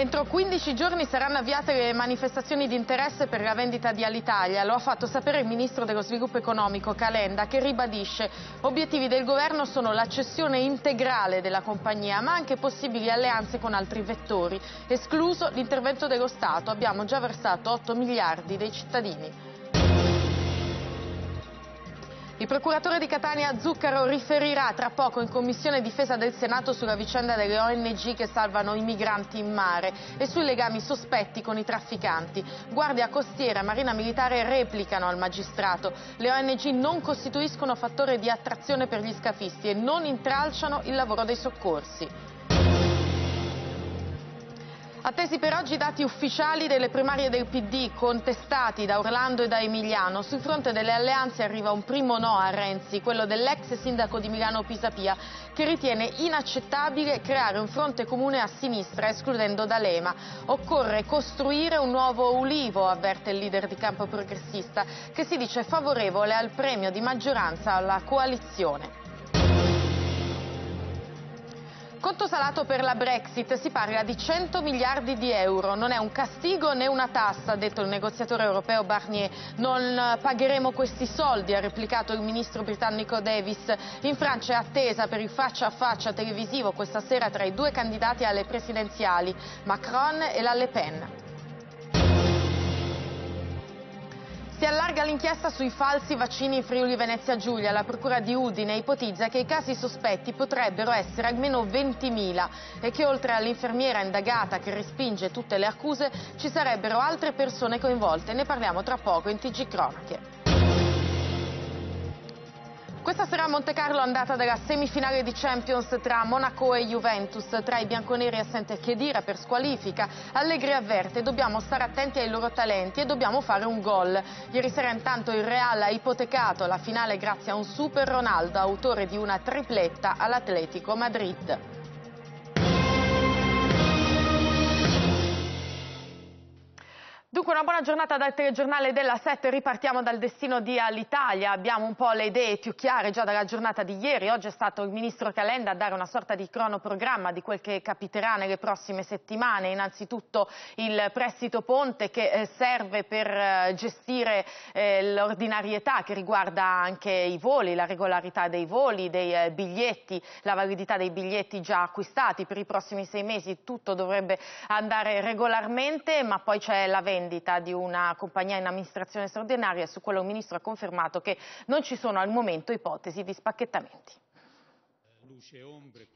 Entro 15 giorni saranno avviate le manifestazioni di interesse per la vendita di Alitalia. Lo ha fatto sapere il Ministro dello Sviluppo Economico, Calenda, che ribadisce obiettivi del Governo sono la cessione integrale della compagnia, ma anche possibili alleanze con altri vettori, escluso l'intervento dello Stato. Abbiamo già versato 8 miliardi dei cittadini. Il procuratore di Catania Zuccaro riferirà tra poco in Commissione Difesa del Senato sulla vicenda delle ONG che salvano i migranti in mare e sui legami sospetti con i trafficanti. Guardia Costiera e Marina Militare replicano al magistrato. Le ONG non costituiscono fattore di attrazione per gli scafisti e non intralciano il lavoro dei soccorsi. Attesi per oggi i dati ufficiali delle primarie del PD contestati da Orlando e da Emiliano. Sul fronte delle alleanze arriva un primo no a Renzi, quello dell'ex sindaco di Milano Pisapia, che ritiene inaccettabile creare un fronte comune a sinistra, escludendo D'Alema. Occorre costruire un nuovo Ulivo, avverte il leader di campo progressista, che si dice favorevole al premio di maggioranza alla coalizione. Conto salato per la Brexit, si parla di 100 miliardi di euro, non è un castigo né una tassa, ha detto il negoziatore europeo Barnier. Non pagheremo questi soldi, ha replicato il ministro britannico Davis. In Francia è attesa per il faccia a faccia televisivo questa sera tra i due candidati alle presidenziali, Macron e la Le Pen. Si allarga l'inchiesta sui falsi vaccini in Friuli Venezia Giulia. La procura di Udine ipotizza che i casi sospetti potrebbero essere almeno 20.000 e che oltre all'infermiera indagata che respinge tutte le accuse ci sarebbero altre persone coinvolte. Ne parliamo tra poco in TG Cronache. Questa sera a Monte Carlo è andata della semifinale di Champions tra Monaco e Juventus. Tra i bianconeri è assente Chedira per squalifica. Allegri avverte, dobbiamo stare attenti ai loro talenti e dobbiamo fare un gol. Ieri sera intanto il Real ha ipotecato la finale grazie a un super Ronaldo, autore di una tripletta all'Atletico Madrid. Dunque una buona giornata dal telegiornale della 7, ripartiamo dal destino di Alitalia, abbiamo un po' le idee più chiare già dalla giornata di ieri, oggi è stato il ministro Calenda a dare una sorta di cronoprogramma di quel che capiterà nelle prossime settimane, innanzitutto il prestito ponte che eh, serve per eh, gestire eh, l'ordinarietà che riguarda anche i voli, la regolarità dei voli, dei biglietti, la validità dei biglietti già acquistati per i prossimi sei mesi, tutto dovrebbe andare regolarmente ma poi c'è la vendita vendita di una compagnia in amministrazione straordinaria, su quello il Ministro ha confermato che non ci sono al momento ipotesi di spacchettamenti.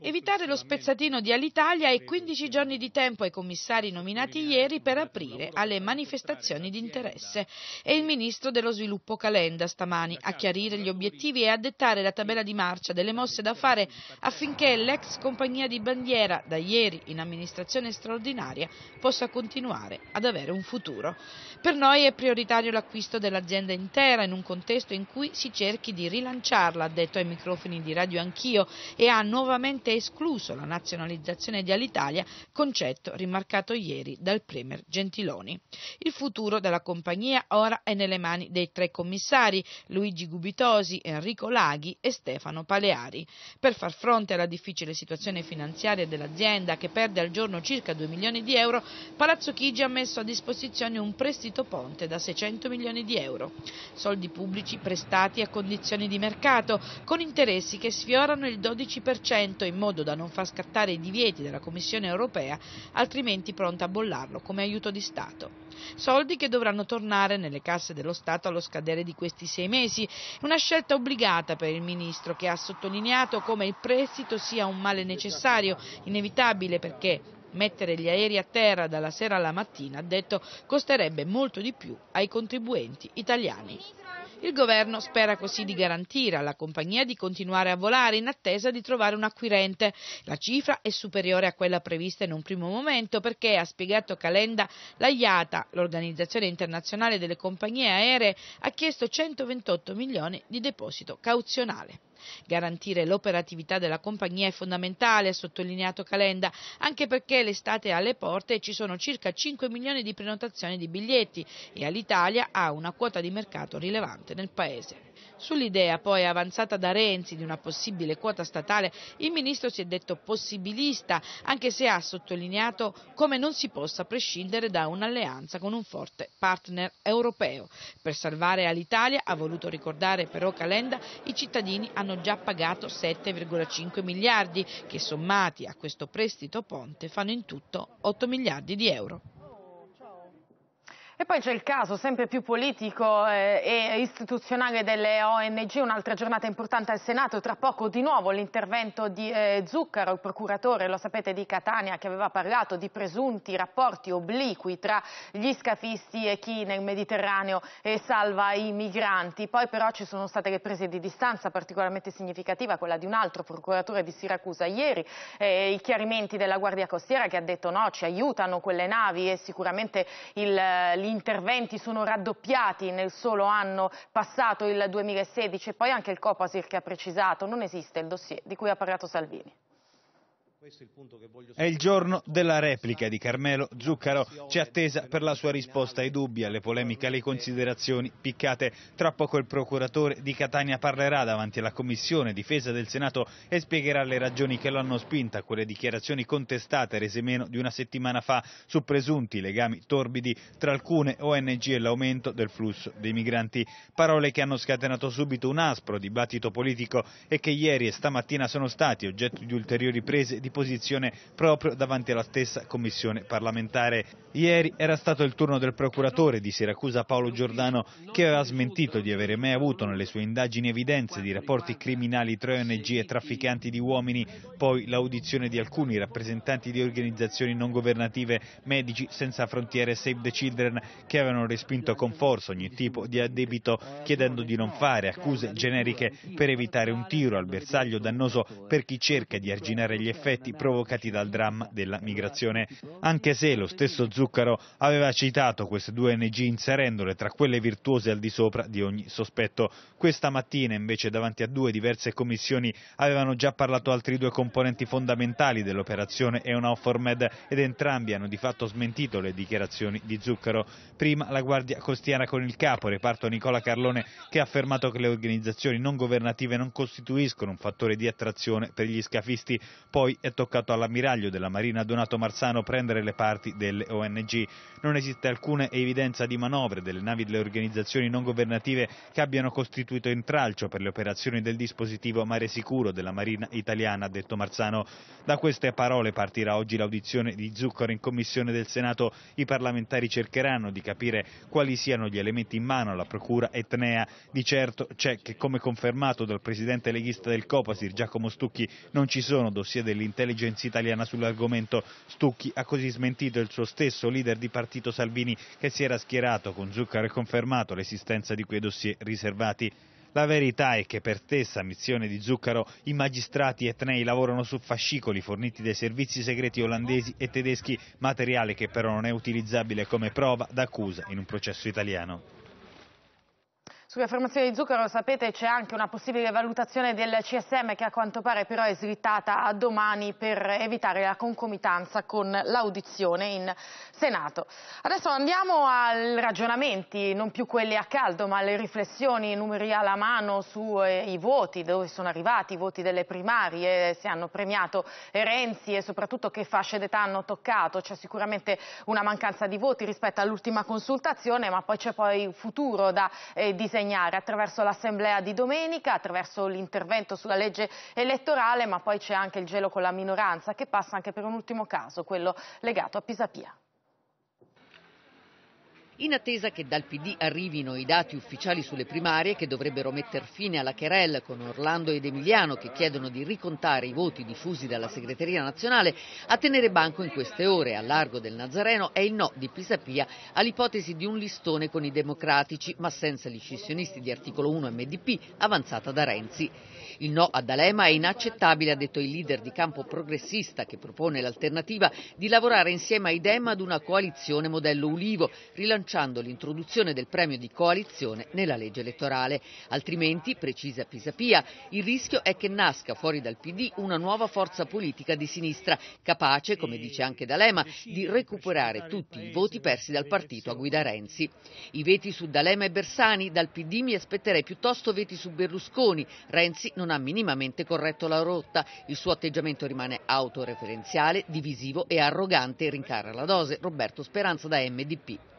Evitare lo spezzatino di Alitalia e 15 giorni di tempo ai commissari nominati ieri per aprire alle manifestazioni di interesse. È il ministro dello sviluppo Calenda stamani a chiarire gli obiettivi e a dettare la tabella di marcia delle mosse da fare affinché l'ex compagnia di bandiera, da ieri in amministrazione straordinaria, possa continuare ad avere un futuro. Per noi è prioritario l'acquisto dell'azienda intera in un contesto in cui si cerchi di rilanciarla, ha detto ai microfoni di Radio Anch'io e ha nuovamente escluso la nazionalizzazione di Alitalia, concetto rimarcato ieri dal Premier Gentiloni. Il futuro della compagnia ora è nelle mani dei tre commissari Luigi Gubitosi, Enrico Laghi e Stefano Paleari. Per far fronte alla difficile situazione finanziaria dell'azienda che perde al giorno circa 2 milioni di euro, Palazzo Chigi ha messo a disposizione un prestito ponte da 600 milioni di euro. Soldi pubblici prestati a condizioni di mercato, con interessi che sfiorano il 12% 20% in modo da non far scattare i divieti della Commissione europea, altrimenti pronta a bollarlo come aiuto di Stato. Soldi che dovranno tornare nelle casse dello Stato allo scadere di questi sei mesi, una scelta obbligata per il Ministro che ha sottolineato come il prestito sia un male necessario, inevitabile perché Mettere gli aerei a terra dalla sera alla mattina, ha detto, costerebbe molto di più ai contribuenti italiani. Il governo spera così di garantire alla compagnia di continuare a volare in attesa di trovare un acquirente. La cifra è superiore a quella prevista in un primo momento perché, ha spiegato Calenda, la IATA, l'Organizzazione Internazionale delle Compagnie Aeree, ha chiesto 128 milioni di deposito cauzionale. Garantire l'operatività della compagnia è fondamentale, ha sottolineato Calenda, anche perché l'estate è alle porte e ci sono circa 5 milioni di prenotazioni di biglietti e all'Italia ha una quota di mercato rilevante nel paese. Sull'idea poi avanzata da Renzi di una possibile quota statale, il ministro si è detto possibilista, anche se ha sottolineato come non si possa prescindere da un'alleanza con un forte partner europeo. Per salvare all'Italia, ha voluto ricordare però Calenda, i cittadini hanno già pagato 7,5 miliardi, che sommati a questo prestito ponte fanno in tutto 8 miliardi di euro. E poi c'è il caso sempre più politico eh, e istituzionale delle ONG, un'altra giornata importante al Senato, tra poco di nuovo l'intervento di eh, Zuccaro, il procuratore, lo sapete, di Catania, che aveva parlato di presunti rapporti obliqui tra gli scafisti e chi nel Mediterraneo eh, salva i migranti. Poi però ci sono state le prese di distanza particolarmente significativa, quella di un altro procuratore di Siracusa ieri, i chiarimenti della Guardia Costiera che ha detto no, ci aiutano quelle navi e sicuramente il interventi sono raddoppiati nel solo anno passato, il 2016, e poi anche il Copasir che ha precisato non esiste il dossier di cui ha parlato Salvini. È il giorno della replica di Carmelo Zuccaro. C'è attesa per la sua risposta ai dubbi, alle polemiche, alle considerazioni piccate. Tra poco il procuratore di Catania parlerà davanti alla Commissione Difesa del Senato e spiegherà le ragioni che lo hanno spinta a quelle dichiarazioni contestate rese meno di una settimana fa su presunti legami torbidi tra alcune ONG e l'aumento del flusso dei migranti. Parole che hanno scatenato subito un aspro dibattito politico e che ieri e stamattina sono stati oggetto di ulteriori prese di posizione proprio davanti alla stessa commissione parlamentare. Ieri era stato il turno del procuratore di Siracusa Paolo Giordano che aveva smentito di avere mai avuto nelle sue indagini evidenze di rapporti criminali tra ONG e trafficanti di uomini, poi l'audizione di alcuni rappresentanti di organizzazioni non governative, Medici Senza Frontiere e Save the Children che avevano respinto con forza ogni tipo di addebito chiedendo di non fare accuse generiche per evitare un tiro al bersaglio dannoso per chi cerca di arginare gli effetti effetti provocati dal dramma della migrazione, anche se lo stesso Zuccaro aveva citato queste due ONG inserendole tra quelle virtuose al di sopra di ogni sospetto. Questa mattina invece davanti a due diverse commissioni avevano già parlato altri due componenti fondamentali dell'operazione Med ed entrambi hanno di fatto smentito le dichiarazioni di Zuccaro. Prima la Guardia Costiera con il capo, reparto Nicola Carlone, che ha affermato che le organizzazioni non governative non costituiscono un fattore di attrazione per gli scafisti. Poi è toccato all'ammiraglio della Marina Donato Marzano prendere le parti delle ONG. Non esiste alcuna evidenza di manovre delle navi delle organizzazioni non governative che abbiano costituito intralcio per le operazioni del dispositivo Mare Sicuro della Marina Italiana, ha detto Marzano. Da queste parole partirà oggi l'audizione di Zuccaro in Commissione del Senato. I parlamentari cercheranno di capire quali siano gli elementi in mano alla Procura etnea. Di certo c'è che, come confermato dal presidente leghista del Copasir, Giacomo Stucchi, non ci sono dossier dell'interno intelligence italiana sull'argomento. Stucchi ha così smentito il suo stesso leader di partito Salvini che si era schierato con Zuccaro e confermato l'esistenza di quei dossier riservati. La verità è che per stessa missione di Zuccaro i magistrati etnei lavorano su fascicoli forniti dai servizi segreti olandesi e tedeschi, materiale che però non è utilizzabile come prova d'accusa in un processo italiano. Sulle formazioni di zucchero, sapete, c'è anche una possibile valutazione del CSM che a quanto pare però è slittata a domani per evitare la concomitanza con l'audizione in Senato. Adesso andiamo ai ragionamenti, non più quelli a caldo, ma alle riflessioni, numeri alla mano sui eh, voti, dove sono arrivati i voti delle primarie, se hanno premiato Renzi e soprattutto che fasce d'età hanno toccato. C'è sicuramente una mancanza di voti rispetto all'ultima consultazione, ma poi c'è poi futuro da eh, disegnare impegnare attraverso l'assemblea di domenica, attraverso l'intervento sulla legge elettorale, ma poi c'è anche il gelo con la minoranza che passa anche per un ultimo caso, quello legato a Pisapia in attesa che dal PD arrivino i dati ufficiali sulle primarie che dovrebbero metter fine alla querel con Orlando ed Emiliano che chiedono di ricontare i voti diffusi dalla segreteria nazionale, a tenere banco in queste ore al largo del Nazareno è il no di Pisapia all'ipotesi di un listone con i democratici ma senza gli scissionisti di articolo 1 MDP avanzata da Renzi. Il no a D'Alema è inaccettabile, ha detto il leader di campo progressista che propone l'alternativa di lavorare insieme ai Dem ad una coalizione modello Ulivo, rilanciando annunciando l'introduzione del premio di coalizione nella legge elettorale. Altrimenti, precisa Pisapia, il rischio è che nasca fuori dal PD una nuova forza politica di sinistra, capace, come dice anche D'Alema, di recuperare tutti i voti persi dal partito a guida Renzi. I veti su D'Alema e Bersani, dal PD mi aspetterei piuttosto veti su Berlusconi. Renzi non ha minimamente corretto la rotta, il suo atteggiamento rimane autoreferenziale, divisivo e arrogante, rincara la dose Roberto Speranza da MDP.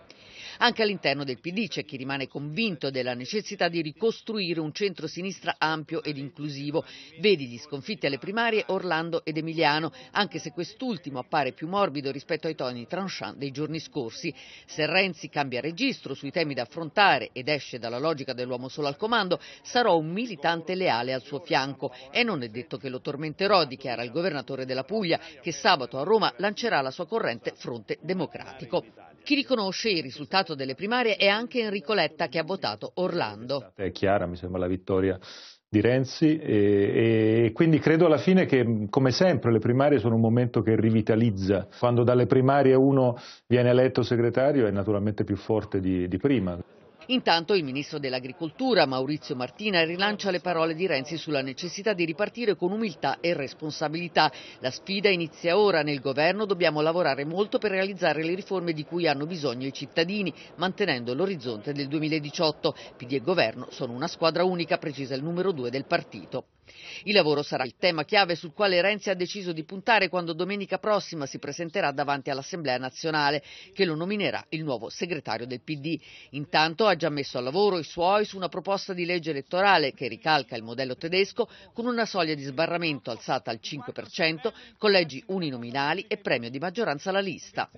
Anche all'interno del PD c'è chi rimane convinto della necessità di ricostruire un centro-sinistra ampio ed inclusivo. Vedi gli sconfitti alle primarie Orlando ed Emiliano, anche se quest'ultimo appare più morbido rispetto ai toni tranchant dei giorni scorsi. Se Renzi cambia registro sui temi da affrontare ed esce dalla logica dell'uomo solo al comando, sarò un militante leale al suo fianco e non è detto che lo tormenterò, dichiara il governatore della Puglia, che sabato a Roma lancerà la sua corrente Fronte Democratico. Chi riconosce il risultato delle primarie è anche Enrico Letta che ha votato Orlando. È chiara, mi sembra la vittoria di Renzi e, e, quindi credo alla fine che come sempre le primarie sono un momento che rivitalizza. Quando dalle primarie uno viene eletto segretario è naturalmente più forte di, di prima. Intanto il ministro dell'Agricoltura, Maurizio Martina, rilancia le parole di Renzi sulla necessità di ripartire con umiltà e responsabilità. La sfida inizia ora. Nel governo dobbiamo lavorare molto per realizzare le riforme di cui hanno bisogno i cittadini, mantenendo l'orizzonte del 2018. PD e governo sono una squadra unica, precisa il numero due del partito. Il lavoro sarà il tema chiave sul quale Renzi ha deciso di puntare quando domenica prossima si presenterà davanti all'Assemblea nazionale, che lo nominerà il nuovo segretario del PD. Intanto ha già messo a lavoro i suoi su una proposta di legge elettorale che ricalca il modello tedesco con una soglia di sbarramento alzata al 5%, collegi uninominali e premio di maggioranza alla lista.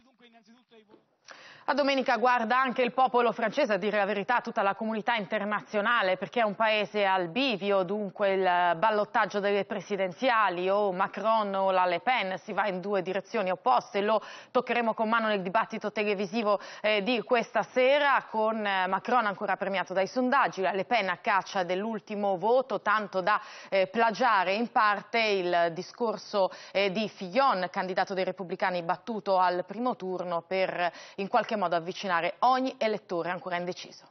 A domenica guarda anche il popolo francese, a dire la verità tutta la comunità internazionale, perché è un paese al bivio, dunque il ballottaggio delle presidenziali o Macron o la Le Pen si va in due direzioni opposte, lo toccheremo con mano nel dibattito televisivo eh, di questa sera con eh, Macron ancora premiato dai sondaggi, la Le Pen a caccia dell'ultimo voto, tanto da eh, plagiare in parte il discorso eh, di Fillon, candidato dei repubblicani battuto al primo turno per eh, in qualche qualche modo avvicinare ogni elettore ancora indeciso.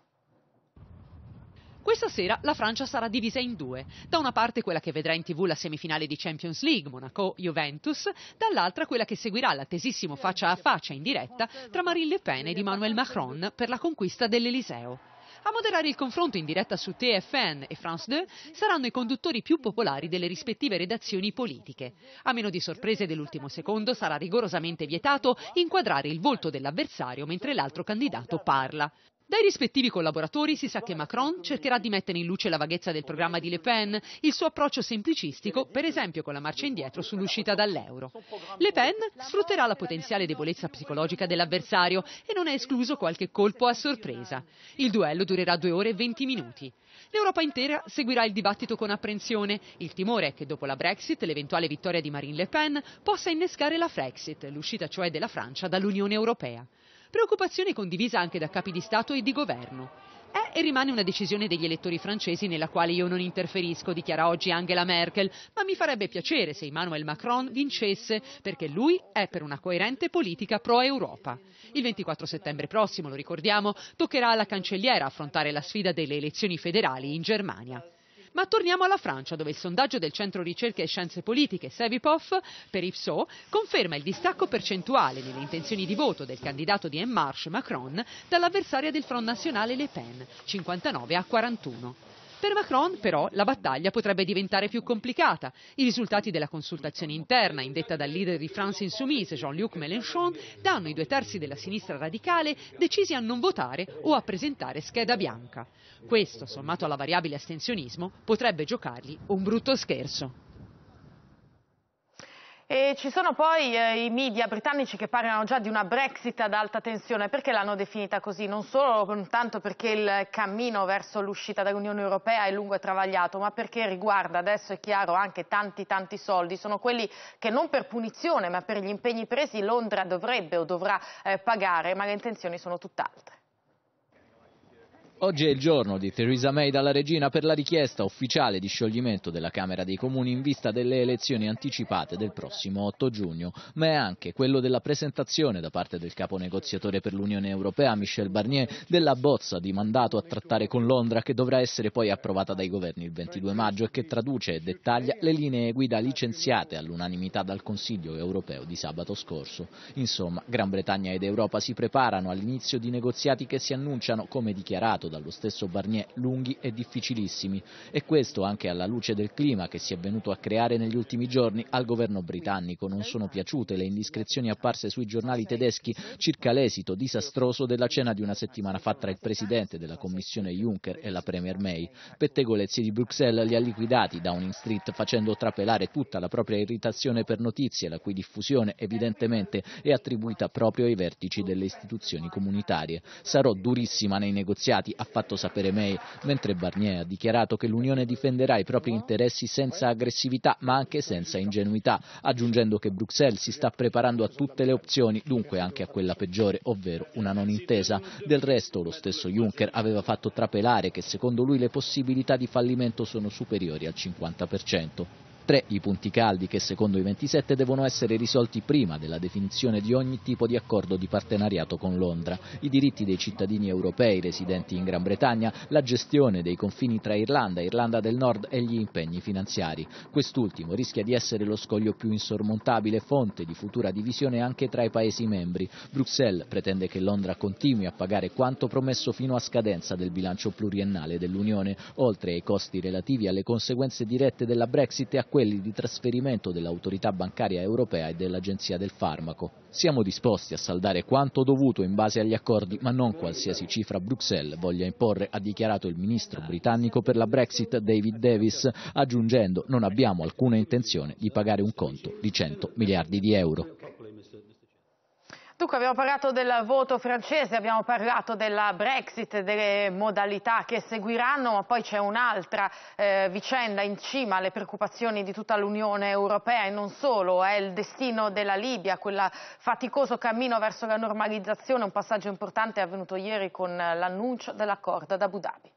Questa sera la Francia sarà divisa in due. Da una parte quella che vedrà in tv la semifinale di Champions League, Monaco-Juventus, dall'altra quella che seguirà l'attesissimo faccia a faccia in diretta tra Marine Le Pen ed Emmanuel Macron per la conquista dell'Eliseo. A moderare il confronto in diretta su TFN e France 2 saranno i conduttori più popolari delle rispettive redazioni politiche. A meno di sorprese dell'ultimo secondo sarà rigorosamente vietato inquadrare il volto dell'avversario mentre l'altro candidato parla. Dai rispettivi collaboratori si sa che Macron cercherà di mettere in luce la vaghezza del programma di Le Pen, il suo approccio semplicistico, per esempio con la marcia indietro sull'uscita dall'euro. Le Pen sfrutterà la potenziale debolezza psicologica dell'avversario e non è escluso qualche colpo a sorpresa. Il duello durerà due ore e venti minuti. L'Europa intera seguirà il dibattito con apprensione. Il timore è che dopo la Brexit l'eventuale vittoria di Marine Le Pen possa innescare la Frexit, l'uscita cioè della Francia dall'Unione Europea preoccupazione condivisa anche da capi di Stato e di governo. È e rimane una decisione degli elettori francesi nella quale io non interferisco, dichiara oggi Angela Merkel, ma mi farebbe piacere se Emmanuel Macron vincesse, perché lui è per una coerente politica pro-Europa. Il 24 settembre prossimo, lo ricordiamo, toccherà alla cancelliera affrontare la sfida delle elezioni federali in Germania. Ma torniamo alla Francia, dove il sondaggio del Centro Ricerca e Scienze Politiche Sevipof per Ipso, conferma il distacco percentuale nelle intenzioni di voto del candidato di En Marche Macron dall'avversaria del Front Nazionale Le Pen, 59 a 41. Per Macron, però, la battaglia potrebbe diventare più complicata. I risultati della consultazione interna, indetta dal leader di France Insoumise, Jean-Luc Mélenchon, danno i due terzi della sinistra radicale decisi a non votare o a presentare scheda bianca. Questo, sommato alla variabile astensionismo, potrebbe giocargli un brutto scherzo. E ci sono poi eh, i media britannici che parlano già di una Brexit ad alta tensione, perché l'hanno definita così? Non solo tanto perché il cammino verso l'uscita dall'Unione Europea è lungo e travagliato, ma perché riguarda, adesso è chiaro, anche tanti tanti soldi, sono quelli che non per punizione ma per gli impegni presi Londra dovrebbe o dovrà eh, pagare, ma le intenzioni sono tutt'altre. Oggi è il giorno di Theresa May dalla regina per la richiesta ufficiale di scioglimento della Camera dei Comuni in vista delle elezioni anticipate del prossimo 8 giugno, ma è anche quello della presentazione da parte del capo negoziatore per l'Unione Europea Michel Barnier della bozza di mandato a trattare con Londra che dovrà essere poi approvata dai governi il 22 maggio e che traduce e dettaglia le linee guida licenziate all'unanimità dal Consiglio europeo di sabato scorso. Insomma, Gran Bretagna ed Europa si preparano all'inizio di negoziati che si annunciano come dichiarato dallo stesso Barnier lunghi e difficilissimi e questo anche alla luce del clima che si è venuto a creare negli ultimi giorni al governo britannico. Non sono piaciute le indiscrezioni apparse sui giornali tedeschi circa l'esito disastroso della cena di una settimana fa tra il presidente della Commissione Juncker e la Premier May. Pettegolezzi di Bruxelles li ha liquidati Downing Street facendo trapelare tutta la propria irritazione per notizie la cui diffusione evidentemente è attribuita proprio ai vertici delle istituzioni comunitarie. Sarò durissima nei negoziati, ha fatto sapere May, mentre Barnier ha dichiarato che l'Unione difenderà i propri interessi senza aggressività ma anche senza ingenuità, aggiungendo che Bruxelles si sta preparando a tutte le opzioni, dunque anche a quella peggiore, ovvero una non intesa. Del resto lo stesso Juncker aveva fatto trapelare che secondo lui le possibilità di fallimento sono superiori al 50%. Tre i punti caldi che secondo i 27 devono essere risolti prima della definizione di ogni tipo di accordo di partenariato con Londra. I diritti dei cittadini europei residenti in Gran Bretagna, la gestione dei confini tra Irlanda, Irlanda del Nord e gli impegni finanziari. Quest'ultimo rischia di essere lo scoglio più insormontabile, fonte di futura divisione anche tra i Paesi membri. Bruxelles pretende che Londra continui a pagare quanto promesso fino a scadenza del bilancio pluriennale dell'Unione, oltre ai costi relativi alle conseguenze dirette della Brexit e a quelli di trasferimento dell'autorità bancaria europea e dell'Agenzia del Farmaco. Siamo disposti a saldare quanto dovuto in base agli accordi, ma non qualsiasi cifra Bruxelles voglia imporre, ha dichiarato il ministro britannico per la Brexit David Davis, aggiungendo non abbiamo alcuna intenzione di pagare un conto di 100 miliardi di euro. Stucco, abbiamo parlato del voto francese, abbiamo parlato della Brexit, delle modalità che seguiranno, ma poi c'è un'altra eh, vicenda in cima alle preoccupazioni di tutta l'Unione Europea e non solo, è il destino della Libia, quel faticoso cammino verso la normalizzazione, un passaggio importante è avvenuto ieri con l'annuncio dell'accordo ad Abu Dhabi.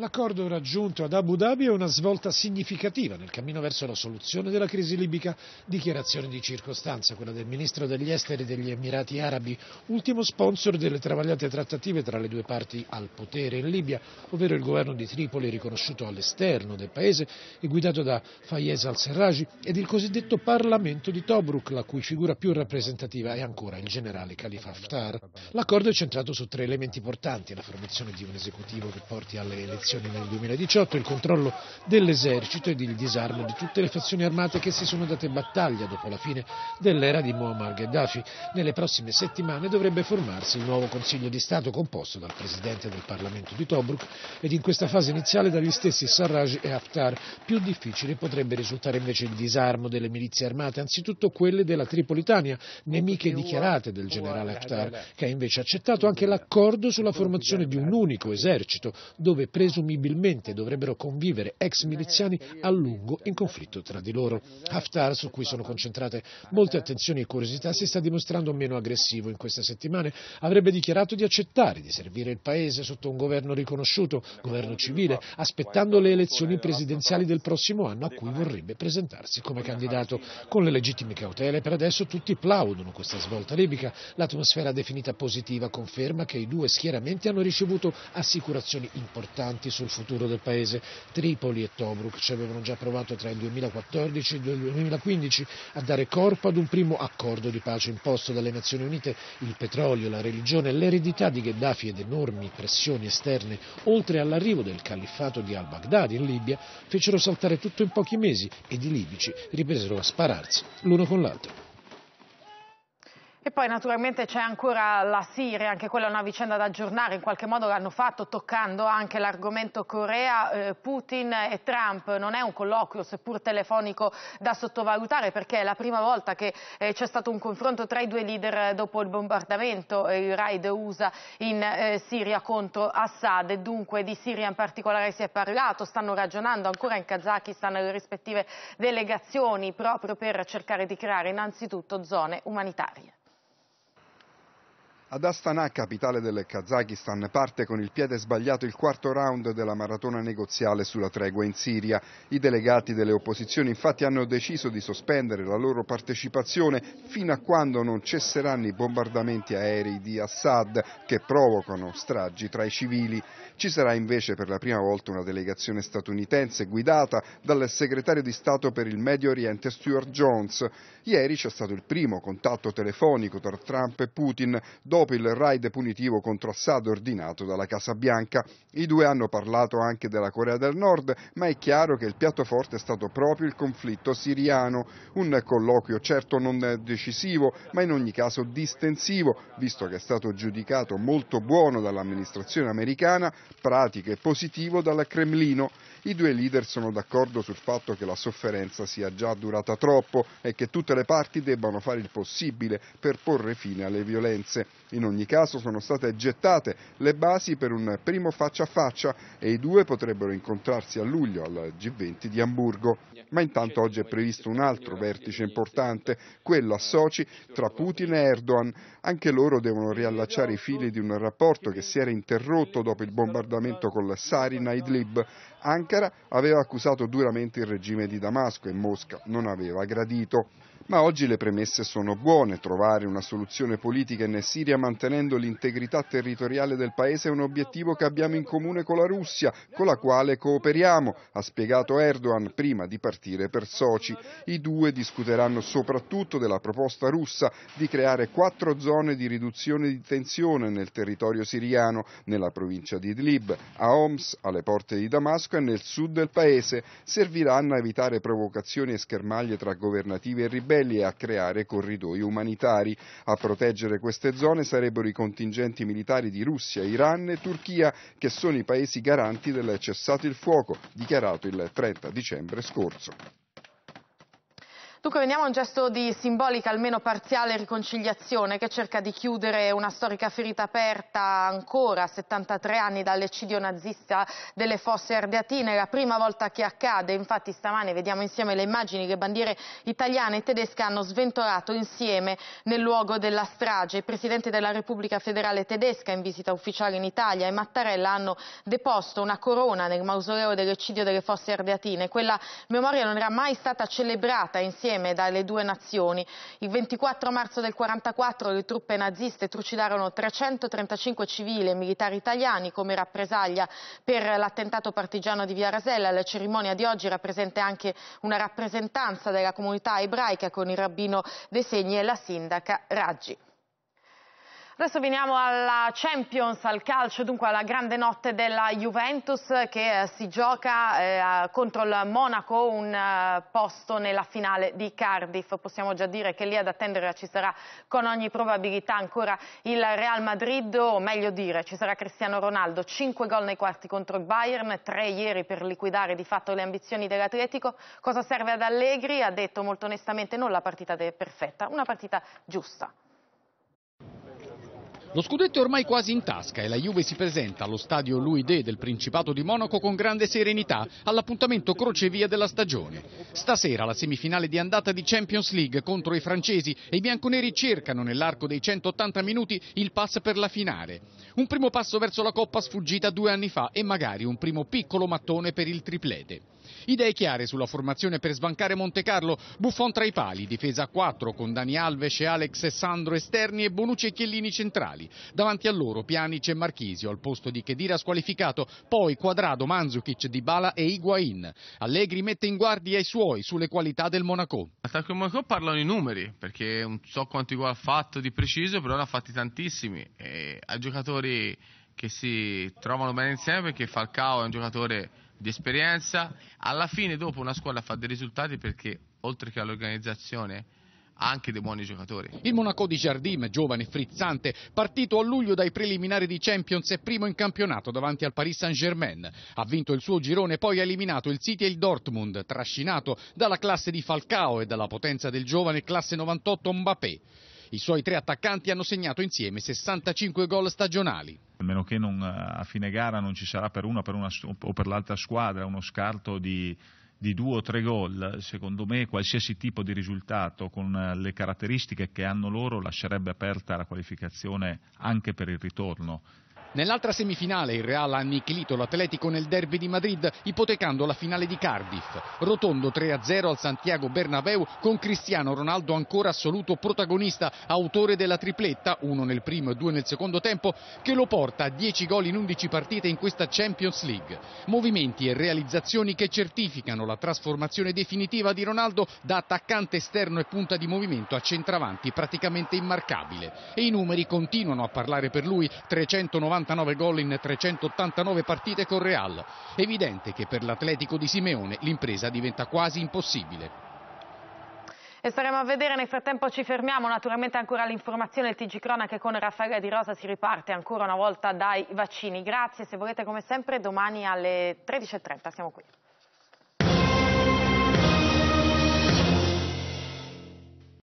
L'accordo raggiunto ad Abu Dhabi è una svolta significativa nel cammino verso la soluzione della crisi libica, dichiarazione di circostanza, quella del ministro degli esteri degli Emirati Arabi, ultimo sponsor delle travagliate trattative tra le due parti al potere in Libia, ovvero il governo di Tripoli riconosciuto all'esterno del paese e guidato da Fayez al-Serraj ed il cosiddetto Parlamento di Tobruk, la cui figura più rappresentativa è ancora il generale Khalifa Haftar. L'accordo è centrato su tre elementi importanti, la formazione di un esecutivo che porti alle elezioni elezioni nel 2018, il controllo dell'esercito ed il disarmo di tutte le fazioni armate che si sono date battaglia dopo la fine dell'era di Muammar Gheddafi. Nelle prossime settimane dovrebbe formarsi il nuovo Consiglio di Stato composto dal Presidente del Parlamento di Tobruk ed in questa fase iniziale dagli stessi Sarraj e Haftar. Più difficile potrebbe risultare invece il disarmo delle milizie armate, anzitutto quelle della Tripolitania, nemiche dichiarate del generale Haftar, che ha invece accettato anche l'accordo sulla formazione di un unico esercito, dove presumibilmente presumibilmente dovrebbero convivere ex miliziani a lungo in conflitto tra di loro. Haftar, su cui sono concentrate molte attenzioni e curiosità, si sta dimostrando meno aggressivo in queste settimane. Avrebbe dichiarato di accettare di servire il paese sotto un governo riconosciuto, governo civile, aspettando le elezioni presidenziali del prossimo anno a cui vorrebbe presentarsi come candidato. Con le legittime cautele, per adesso tutti applaudono questa svolta libica. L'atmosfera definita positiva conferma che i due schieramenti hanno ricevuto assicurazioni importanti inquieti sul futuro del paese. Tripoli e Tobruk ci avevano già provato tra il 2014 e il 2015 a dare corpo ad un primo accordo di pace imposto dalle Nazioni Unite. Il petrolio, la religione e l'eredità di Gheddafi ed enormi pressioni esterne, oltre all'arrivo del califfato di al-Baghdadi in Libia, fecero saltare tutto in pochi mesi ed i libici ripresero a spararsi l'uno con l'altro. E poi naturalmente c'è ancora la Siria, anche quella è una vicenda da aggiornare, in qualche modo l'hanno fatto toccando anche l'argomento Corea, eh, Putin e Trump, non è un colloquio seppur telefonico da sottovalutare perché è la prima volta che eh, c'è stato un confronto tra i due leader eh, dopo il bombardamento, eh, il raid USA in eh, Siria contro Assad e dunque di Siria in particolare si è parlato, stanno ragionando ancora in Kazakistan le rispettive delegazioni proprio per cercare di creare innanzitutto zone umanitarie. Ad Astana, capitale del Kazakistan, parte con il piede sbagliato il quarto round della maratona negoziale sulla tregua in Siria. I delegati delle opposizioni infatti hanno deciso di sospendere la loro partecipazione fino a quando non cesseranno i bombardamenti aerei di Assad che provocano stragi tra i civili. Ci sarà invece per la prima volta una delegazione statunitense guidata dal segretario di Stato per il Medio Oriente Stuart Jones. Ieri c'è stato il primo contatto telefonico tra Trump e Putin dopo il raid punitivo contro Assad ordinato dalla Casa Bianca. I due hanno parlato anche della Corea del Nord, ma è chiaro che il piatto forte è stato proprio il conflitto siriano, un colloquio certo non decisivo, ma in ogni caso distensivo, visto che è stato giudicato molto buono dall'amministrazione americana, pratiche positivo dal Cremlino. I due leader sono d'accordo sul fatto che la sofferenza sia già durata troppo e che tutte le parti debbano fare il possibile per porre fine alle violenze. In ogni caso sono state gettate le basi per un primo faccia a faccia e i due potrebbero incontrarsi a luglio al G20 di Amburgo. Ma intanto oggi è previsto un altro vertice importante, quello a Sochi tra Putin e Erdogan. Anche loro devono riallacciare i fili di un rapporto che si era interrotto dopo il bombardamento bombardamento con Sari Naidlib, Ankara aveva accusato duramente il regime di Damasco e Mosca non aveva gradito. Ma oggi le premesse sono buone, trovare una soluzione politica in Siria mantenendo l'integrità territoriale del paese è un obiettivo che abbiamo in comune con la Russia, con la quale cooperiamo, ha spiegato Erdogan prima di partire per Sochi. I due discuteranno soprattutto della proposta russa di creare quattro zone di riduzione di tensione nel territorio siriano, nella provincia di Idlib, a Homs, alle porte di Damasco e nel sud del paese. Serviranno a evitare provocazioni e schermaglie tra governativi e ribelli Israele a creare corridoi umanitari. A proteggere queste zone sarebbero i contingenti militari di Russia, Iran e Turchia, che sono i paesi garanti del cessato il fuoco dichiarato il 30 dicembre scorso. Dunque veniamo a un gesto di simbolica, almeno parziale, riconciliazione che cerca di chiudere una storica ferita aperta ancora a 73 anni dall'eccidio nazista delle fosse ardeatine. la prima volta che accade, infatti stamane vediamo insieme le immagini, le bandiere italiane e tedesche hanno sventolato insieme nel luogo della strage. Il Presidente della Repubblica Federale Tedesca in visita ufficiale in Italia e Mattarella hanno deposto una corona nel mausoleo dell'eccidio delle fosse ardeatine. Quella memoria non era mai stata celebrata insieme insieme dalle due nazioni. Il 24 marzo del 1944 le truppe naziste trucidarono 335 civili e militari italiani come rappresaglia per l'attentato partigiano di Via Rasella. La cerimonia di oggi rappresenta anche una rappresentanza della comunità ebraica con il rabbino De Segni e la sindaca Raggi. Adesso veniamo alla Champions, al calcio, dunque alla grande notte della Juventus che eh, si gioca eh, contro il Monaco, un eh, posto nella finale di Cardiff. Possiamo già dire che lì ad attendere ci sarà con ogni probabilità ancora il Real Madrid, o meglio dire ci sarà Cristiano Ronaldo, Cinque gol nei quarti contro il Bayern, tre ieri per liquidare di fatto le ambizioni dell'Atletico. Cosa serve ad Allegri? Ha detto molto onestamente non la partita perfetta, una partita giusta. Lo scudetto è ormai quasi in tasca e la Juve si presenta allo stadio Louis D del Principato di Monaco con grande serenità all'appuntamento crocevia della stagione. Stasera la semifinale di andata di Champions League contro i francesi e i bianconeri cercano nell'arco dei 180 minuti il pass per la finale. Un primo passo verso la Coppa sfuggita due anni fa e magari un primo piccolo mattone per il triplete. Idee chiare sulla formazione per sbancare Monte Carlo, Buffon tra i pali, difesa a 4 con Dani Alves e Alex e Sandro esterni e Bonucci e Chiellini centrali. Davanti a loro Pjanic e Marchisio al posto di Kedira squalificato, poi Quadrado, Manzukic, Dybala e Higuain. Allegri mette in guardia i suoi sulle qualità del Monaco. L'attacco del Monaco parlano i numeri, perché non so quanti gol ha fatto di preciso, però ne ha fatti tantissimi. E ha giocatori che si trovano bene insieme perché Falcao è un giocatore di esperienza. Alla fine, dopo, una squadra fa dei risultati perché, oltre che all'organizzazione, ha anche dei buoni giocatori. Il Monaco di Jardim, giovane frizzante, partito a luglio dai preliminari di Champions e primo in campionato davanti al Paris Saint-Germain. Ha vinto il suo girone, poi ha eliminato il City e il Dortmund, trascinato dalla classe di Falcao e dalla potenza del giovane classe 98 Mbappé. I suoi tre attaccanti hanno segnato insieme 65 gol stagionali. A meno che non, eh, a fine gara non ci sarà per una, per una o per l'altra squadra uno scarto di, di due o tre gol, secondo me qualsiasi tipo di risultato con eh, le caratteristiche che hanno loro lascerebbe aperta la qualificazione anche per il ritorno. Nell'altra semifinale il Real ha annichilito l'Atletico nel derby di Madrid ipotecando la finale di Cardiff. Rotondo 3-0 al Santiago Bernabeu con Cristiano Ronaldo ancora assoluto protagonista, autore della tripletta, uno nel primo e due nel secondo tempo, che lo porta a 10 gol in 11 partite in questa Champions League. Movimenti e realizzazioni che certificano la trasformazione definitiva di Ronaldo da attaccante esterno e punta di movimento a centravanti praticamente immarcabile. E i numeri continuano a parlare per lui, 390 99 gol in 389 partite con Real. Evidente che per l'Atletico di Simeone l'impresa diventa quasi impossibile. E staremo a vedere, nel frattempo ci fermiamo, naturalmente ancora l'informazione del TG Cronache con Raffaella Di Rosa si riparte ancora una volta dai vaccini. Grazie, se volete come sempre domani alle 13.30 siamo qui.